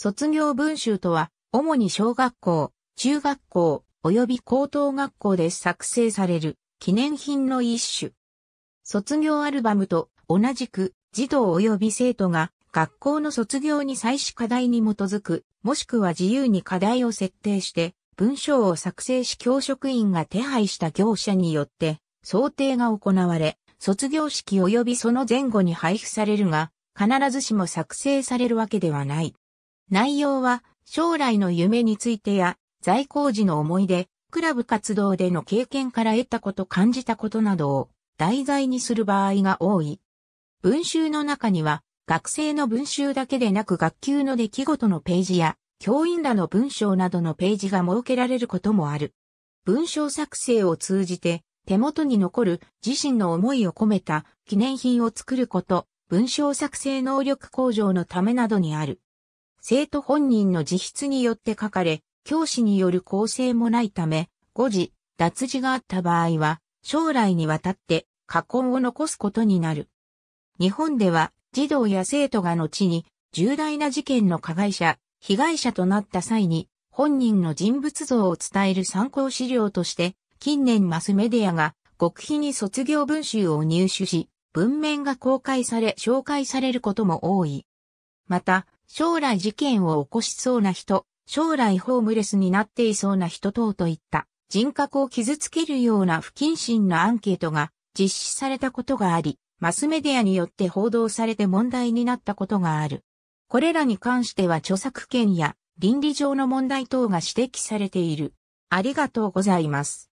卒業文集とは、主に小学校、中学校、及び高等学校で作成される記念品の一種。卒業アルバムと同じく児童及び生徒が学校の卒業に際し課題に基づく、もしくは自由に課題を設定して文章を作成し教職員が手配した業者によって想定が行われ、卒業式及びその前後に配布されるが、必ずしも作成されるわけではない。内容は将来の夢についてや在校時の思い出、クラブ活動での経験から得たこと感じたことなどを題材にする場合が多い。文集の中には学生の文集だけでなく学級の出来事のページや教員らの文章などのページが設けられることもある。文章作成を通じて手元に残る自身の思いを込めた記念品を作ること、文章作成能力向上のためなどにある。生徒本人の自筆によって書かれ、教師による構成もないため、誤字、脱字があった場合は、将来にわたって過根を残すことになる。日本では、児童や生徒が後に重大な事件の加害者、被害者となった際に、本人の人物像を伝える参考資料として、近年マスメディアが極秘に卒業文集を入手し、文面が公開され紹介されることも多い。また、将来事件を起こしそうな人、将来ホームレスになっていそうな人等といった人格を傷つけるような不謹慎なアンケートが実施されたことがあり、マスメディアによって報道されて問題になったことがある。これらに関しては著作権や倫理上の問題等が指摘されている。ありがとうございます。